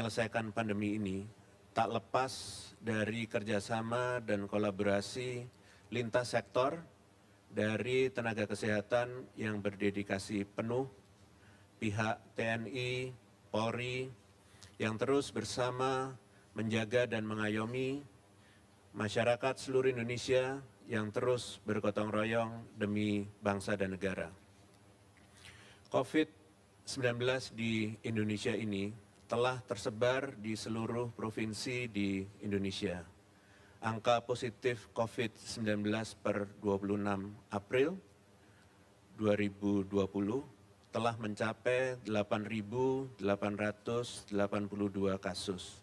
menyelesaikan pandemi ini tak lepas dari kerjasama dan kolaborasi lintas sektor dari tenaga kesehatan yang berdedikasi penuh, pihak TNI, Polri, yang terus bersama menjaga dan mengayomi masyarakat seluruh Indonesia yang terus bergotong royong demi bangsa dan negara. COVID-19 di Indonesia ini telah tersebar di seluruh provinsi di Indonesia. Angka positif COVID-19 per 26 April 2020 telah mencapai 8.882 kasus.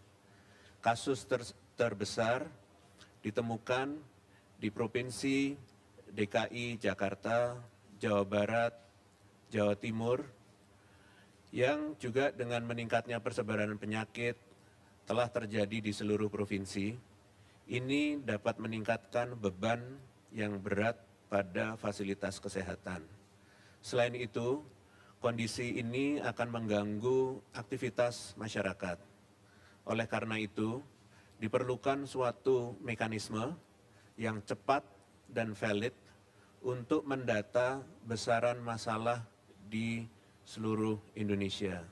Kasus ter terbesar ditemukan di Provinsi DKI Jakarta, Jawa Barat, Jawa Timur, yang juga dengan meningkatnya persebaran penyakit telah terjadi di seluruh provinsi, ini dapat meningkatkan beban yang berat pada fasilitas kesehatan. Selain itu, kondisi ini akan mengganggu aktivitas masyarakat. Oleh karena itu, diperlukan suatu mekanisme yang cepat dan valid untuk mendata besaran masalah di seluruh Indonesia.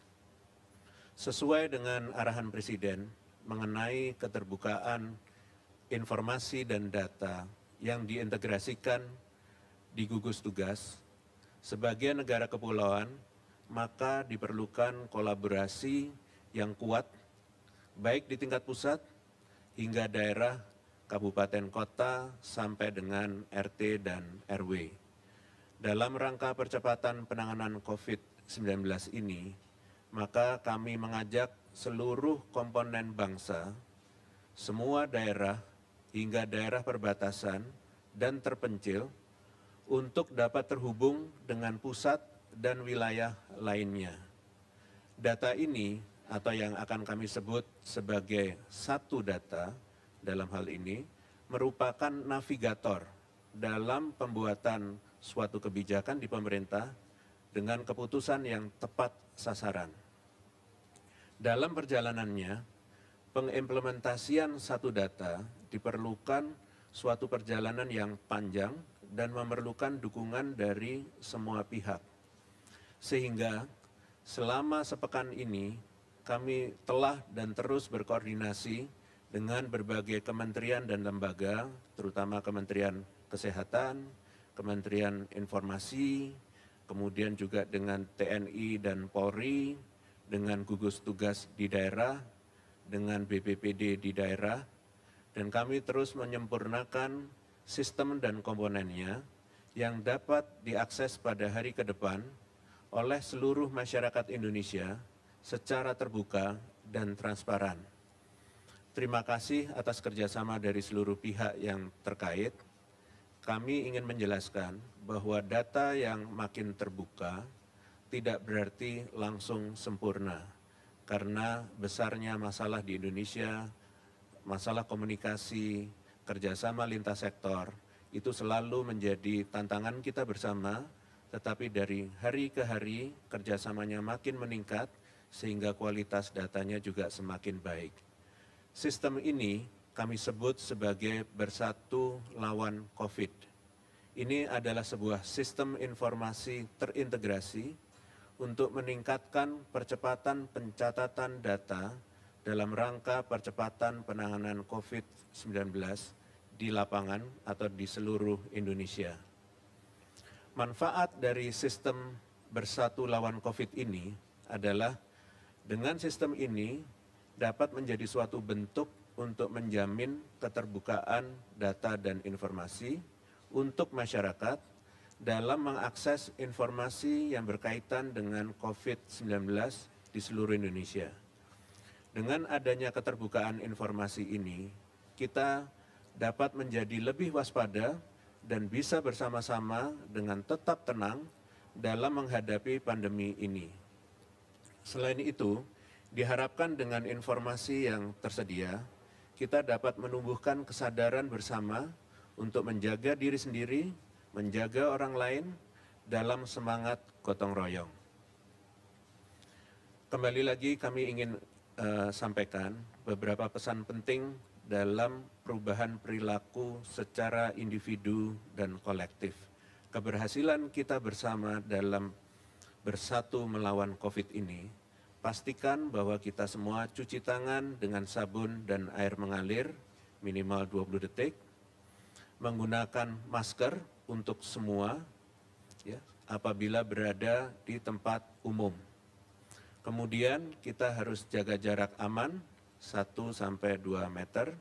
Sesuai dengan arahan Presiden mengenai keterbukaan informasi dan data yang diintegrasikan di gugus tugas, sebagai negara kepulauan, maka diperlukan kolaborasi yang kuat, baik di tingkat pusat hingga daerah, kabupaten kota, sampai dengan RT dan RW. Dalam rangka percepatan penanganan COVID-19, ini, maka kami mengajak seluruh komponen bangsa, semua daerah hingga daerah perbatasan dan terpencil untuk dapat terhubung dengan pusat dan wilayah lainnya. Data ini atau yang akan kami sebut sebagai satu data dalam hal ini merupakan navigator dalam pembuatan suatu kebijakan di pemerintah dengan keputusan yang tepat sasaran. Dalam perjalanannya, pengimplementasian satu data diperlukan suatu perjalanan yang panjang dan memerlukan dukungan dari semua pihak. Sehingga selama sepekan ini kami telah dan terus berkoordinasi dengan berbagai kementerian dan lembaga, terutama Kementerian Kesehatan, Kementerian Informasi, kemudian juga dengan TNI dan Polri, dengan gugus tugas di daerah, dengan BPPD di daerah, dan kami terus menyempurnakan sistem dan komponennya yang dapat diakses pada hari ke depan oleh seluruh masyarakat Indonesia secara terbuka dan transparan. Terima kasih atas kerjasama dari seluruh pihak yang terkait kami ingin menjelaskan bahwa data yang makin terbuka tidak berarti langsung sempurna, karena besarnya masalah di Indonesia, masalah komunikasi, kerjasama lintas sektor, itu selalu menjadi tantangan kita bersama, tetapi dari hari ke hari kerjasamanya makin meningkat, sehingga kualitas datanya juga semakin baik. Sistem ini kami sebut sebagai Bersatu Lawan COVID. Ini adalah sebuah sistem informasi terintegrasi untuk meningkatkan percepatan pencatatan data dalam rangka percepatan penanganan COVID-19 di lapangan atau di seluruh Indonesia. Manfaat dari sistem bersatu lawan COVID ini adalah dengan sistem ini dapat menjadi suatu bentuk untuk menjamin keterbukaan data dan informasi untuk masyarakat dalam mengakses informasi yang berkaitan dengan COVID-19 di seluruh Indonesia. Dengan adanya keterbukaan informasi ini, kita dapat menjadi lebih waspada dan bisa bersama-sama dengan tetap tenang dalam menghadapi pandemi ini. Selain itu, diharapkan dengan informasi yang tersedia, kita dapat menumbuhkan kesadaran bersama untuk menjaga diri sendiri, menjaga orang lain dalam semangat gotong royong. Kembali lagi kami ingin uh, sampaikan beberapa pesan penting dalam perubahan perilaku secara individu dan kolektif. Keberhasilan kita bersama dalam bersatu melawan COVID ini Pastikan bahwa kita semua cuci tangan dengan sabun dan air mengalir minimal 20 detik. Menggunakan masker untuk semua ya, apabila berada di tempat umum. Kemudian kita harus jaga jarak aman 1 sampai 2 meter.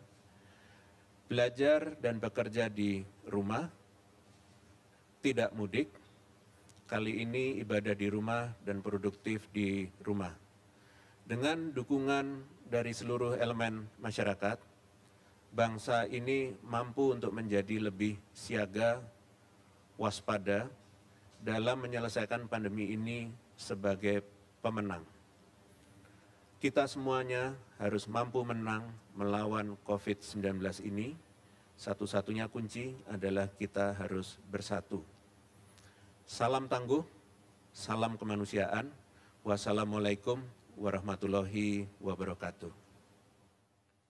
Belajar dan bekerja di rumah. Tidak mudik. Kali ini ibadah di rumah dan produktif di rumah dengan dukungan dari seluruh elemen masyarakat, bangsa ini mampu untuk menjadi lebih siaga, waspada dalam menyelesaikan pandemi ini sebagai pemenang. Kita semuanya harus mampu menang melawan COVID-19 ini. Satu-satunya kunci adalah kita harus bersatu. Salam tangguh, salam kemanusiaan. Wassalamualaikum warahmatullahi wabarakatuh.